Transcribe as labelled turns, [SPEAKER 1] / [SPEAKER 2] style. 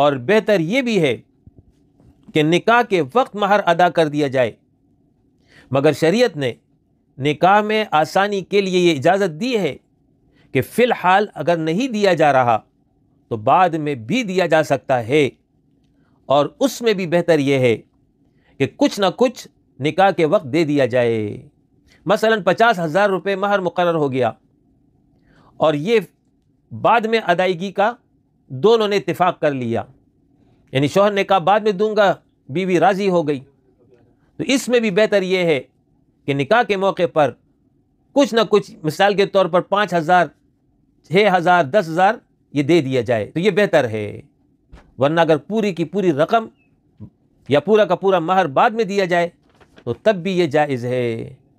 [SPEAKER 1] और बेहतर ये भी है कि निकाह के वक्त महर अदा कर दिया जाए मगर शरीयत ने निकाह में आसानी के लिए ये इजाज़त दी है कि फ़िलहाल अगर नहीं दिया जा रहा तो बाद में भी दिया जा सकता है और उसमें भी बेहतर यह है कि कुछ ना कुछ निकाह के वक्त दे दिया जाए मसलन पचास हज़ार रुपये महर मुकर हो गया और ये बाद में अदायगी का दोनों ने इतफाक़ कर लिया यानी शोहर ने कहा बाद में दूंगा बीवी राज़ी हो गई तो इसमें भी बेहतर यह है कि निकाह के मौके पर कुछ ना कुछ मिसाल के तौर पर पाँच हज़ार छः हज़ार दस हज़ार ये दे दिया जाए तो ये बेहतर है वरना अगर पूरी की पूरी रकम या पूरा का पूरा महर बाद में दिया जाए तो तब भी ये जायज़ है